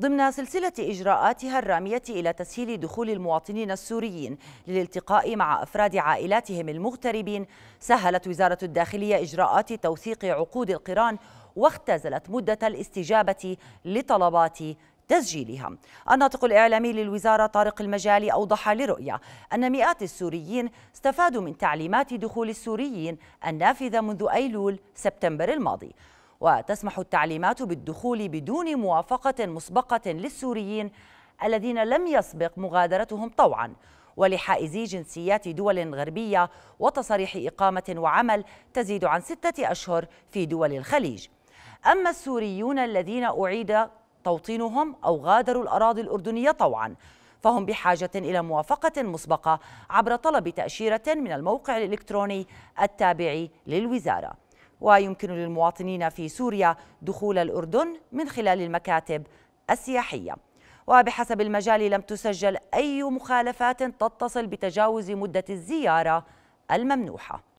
ضمن سلسلة إجراءاتها الرامية إلى تسهيل دخول المواطنين السوريين للالتقاء مع أفراد عائلاتهم المغتربين سهلت وزارة الداخلية إجراءات توثيق عقود القران واختزلت مدة الاستجابة لطلبات تسجيلها الناطق الإعلامي للوزارة طارق المجالي أوضح لرؤية أن مئات السوريين استفادوا من تعليمات دخول السوريين النافذة منذ أيلول سبتمبر الماضي وتسمح التعليمات بالدخول بدون موافقة مسبقة للسوريين الذين لم يسبق مغادرتهم طوعا ولحائزي جنسيات دول غربية وتصاريح إقامة وعمل تزيد عن ستة أشهر في دول الخليج أما السوريون الذين أعيد توطينهم أو غادروا الأراضي الأردنية طوعا فهم بحاجة إلى موافقة مسبقة عبر طلب تأشيرة من الموقع الإلكتروني التابع للوزارة ويمكن للمواطنين في سوريا دخول الأردن من خلال المكاتب السياحية وبحسب المجال لم تسجل أي مخالفات تتصل بتجاوز مدة الزيارة الممنوحة